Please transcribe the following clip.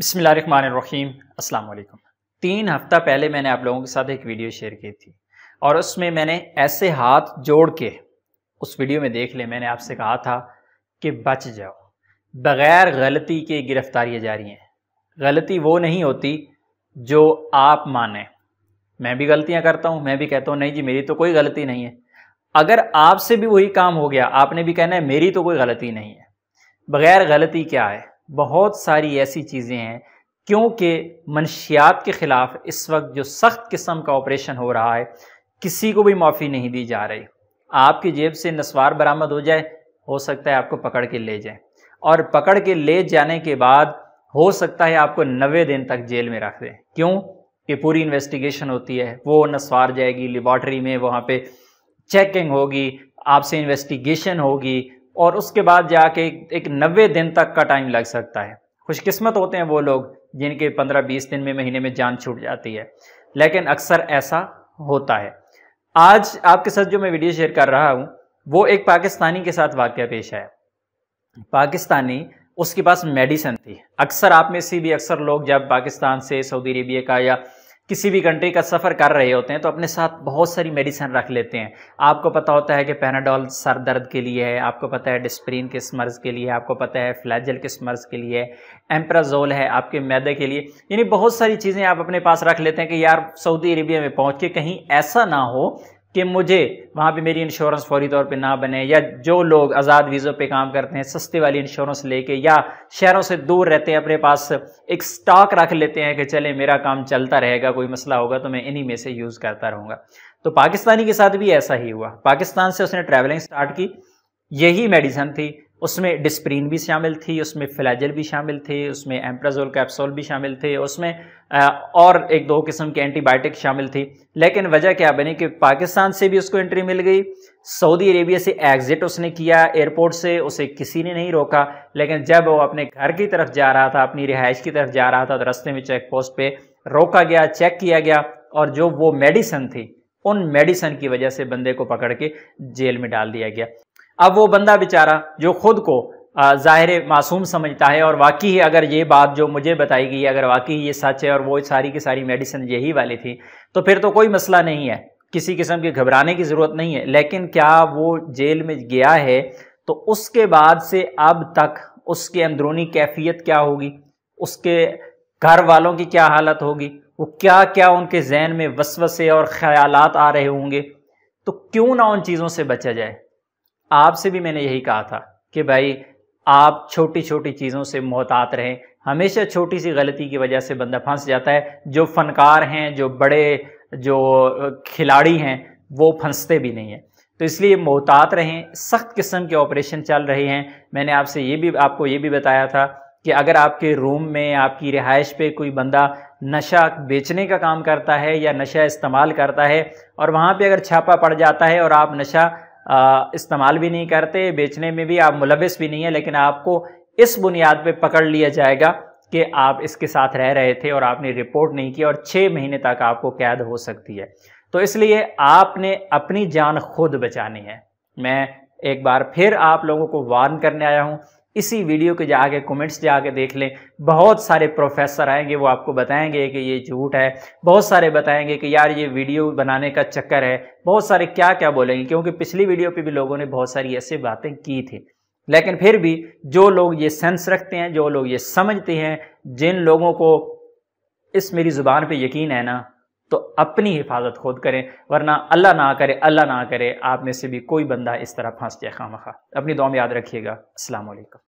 बसमीम अल्लाम तीन हफ्ता पहले मैंने आप लोगों के साथ एक वीडियो शेयर की थी और उसमें मैंने ऐसे हाथ जोड़ के उस वीडियो में देख ले मैंने आपसे कहा था कि बच जाओ बग़ैर गलती के गिरफ्तारियाँ जारी हैं गलती वो नहीं होती जो आप माने मैं भी गलतियाँ करता हूँ मैं भी कहता हूँ नहीं जी मेरी तो कोई गलती नहीं है अगर आपसे भी वही काम हो गया आपने भी कहना है मेरी तो कोई गलती नहीं है बग़ैर गलती क्या है बहुत सारी ऐसी चीज़ें हैं क्योंकि मनशियात के ख़िलाफ़ इस वक्त जो सख्त किस्म का ऑपरेशन हो रहा है किसी को भी माफ़ी नहीं दी जा रही आपकी जेब से नस्वार बरामद हो जाए हो सकता है आपको पकड़ के ले जाए और पकड़ के ले जाने के बाद हो सकता है आपको नबे दिन तक जेल में रख दें क्यों कि पूरी इन्वेस्टिगेशन होती है वो नस्वार जाएगी लेबॉर्ट्री में वहाँ पे चेकिंग होगी आपसे इन्वेस्टिगेशन होगी और उसके बाद जाके एक नब्बे दिन तक का टाइम लग सकता है खुशकिस्मत होते हैं वो लोग जिनके पंद्रह बीस दिन में महीने में जान छूट जाती है लेकिन अक्सर ऐसा होता है आज आपके साथ जो मैं वीडियो शेयर कर रहा हूँ वो एक पाकिस्तानी के साथ वाक्य पेश है पाकिस्तानी उसके पास मेडिसन थी अक्सर आप में से भी अक्सर लोग जब पाकिस्तान से सऊदी अरेबिया का या किसी भी कंट्री का सफ़र कर रहे होते हैं तो अपने साथ बहुत सारी मेडिसिन रख लेते हैं आपको पता होता है कि पेनाडोल सर दर्द के लिए है आपको पता है डिस्प्रीन किस मर्ज़ के लिए आपको पता है फ्लैजल किस मर्ज़ के लिए एम्प्राजोल है आपके मैदे के लिए यानी बहुत सारी चीज़ें आप अपने पास रख लेते हैं कि यार सऊदी अरेबिया में पहुँच के कहीं ऐसा ना हो कि मुझे वहाँ पे मेरी इंश्योरेंस फौरी तौर पे ना बने या जो लोग आज़ाद वीज़ों पे काम करते हैं सस्ती वाली इंश्योरेंस लेके या शहरों से दूर रहते हैं अपने पास एक स्टॉक रख लेते हैं कि चले मेरा काम चलता रहेगा कोई मसला होगा तो मैं इन्हीं में से यूज़ करता रहूँगा तो पाकिस्तानी के साथ भी ऐसा ही हुआ पाकिस्तान से उसने ट्रैवलिंग स्टार्ट की यही मेडिसन थी उसमें डिस्प्रीन भी शामिल थी उसमें फिलाजल भी शामिल थे उसमें एम्प्राजोल कैप्सोल भी शामिल थे उसमें और एक दो किस्म के एंटीबायोटिक शामिल थी लेकिन वजह क्या बनी कि पाकिस्तान से भी उसको एंट्री मिल गई सऊदी अरेबिया से एग्जिट उसने किया एयरपोर्ट से उसे किसी ने नहीं रोका लेकिन जब वो अपने घर की तरफ जा रहा था अपनी रिहाइश की तरफ जा रहा था तो रस्ते में चेक पोस्ट पर रोका गया चेक किया गया और जो वो मेडिसन थी उन मेडिसन की वजह से बंदे को पकड़ के जेल में डाल दिया गया अब वो बंदा बेचारा जो खुद को ज़ाहिर मासूम समझता है और वाकई ही अगर ये बात जो मुझे बताई गई अगर वाकई ये सच है और वो सारी की सारी मेडिसिन यही वाली थी तो फिर तो कोई मसला नहीं है किसी किस्म की घबराने की ज़रूरत नहीं है लेकिन क्या वो जेल में गया है तो उसके बाद से अब तक उसके अंदरूनी कैफियत क्या होगी उसके घर वालों की क्या हालत होगी वो क्या क्या उनके जहन में वसवसे और ख्यालात आ रहे होंगे तो क्यों ना उन चीज़ों से बचा जाए आपसे भी मैंने यही कहा था कि भाई आप छोटी छोटी चीज़ों से मोहतात रहें हमेशा छोटी सी गलती की वजह से बंदा फंस जाता है जो फनकार हैं जो बड़े जो खिलाड़ी हैं वो फंसते भी नहीं हैं तो इसलिए मोहतात रहें सख्त किस्म के ऑपरेशन चल रहे हैं मैंने आपसे ये भी आपको ये भी बताया था कि अगर आपके रूम में आपकी रिहाइश पे कोई बंदा नशा बेचने का काम करता है या नशा इस्तेमाल करता है और वहाँ पे अगर छापा पड़ जाता है और आप नशा इस्तेमाल भी नहीं करते बेचने में भी आप मुलविस भी नहीं है लेकिन आपको इस बुनियाद पे पकड़ लिया जाएगा कि आप इसके साथ रह रहे थे और आपने रिपोर्ट नहीं की और छः महीने तक आपको कैद हो सकती है तो इसलिए आपने अपनी जान खुद बचानी है मैं एक बार फिर आप लोगों को वार्न करने आया हूँ इसी वीडियो के जाके कमेंट्स जाके देख लें बहुत सारे प्रोफेसर आएंगे वो आपको बताएंगे कि ये झूठ है बहुत सारे बताएंगे कि यार ये वीडियो बनाने का चक्कर है बहुत सारे क्या क्या बोलेंगे क्योंकि पिछली वीडियो पे भी लोगों ने बहुत सारी ऐसी बातें की थी लेकिन फिर भी जो लोग ये सेंस रखते हैं जो लोग ये समझते हैं जिन लोगों को इस मेरी ज़ुबान पर यकीन है ना तो अपनी हिफाजत खुद करें वरना अल्लाह ना करे अल्लाह ना करे आप में से भी कोई बंदा इस तरह फंस जाए खामखा अपनी दुआ में याद रखिएगा असलकम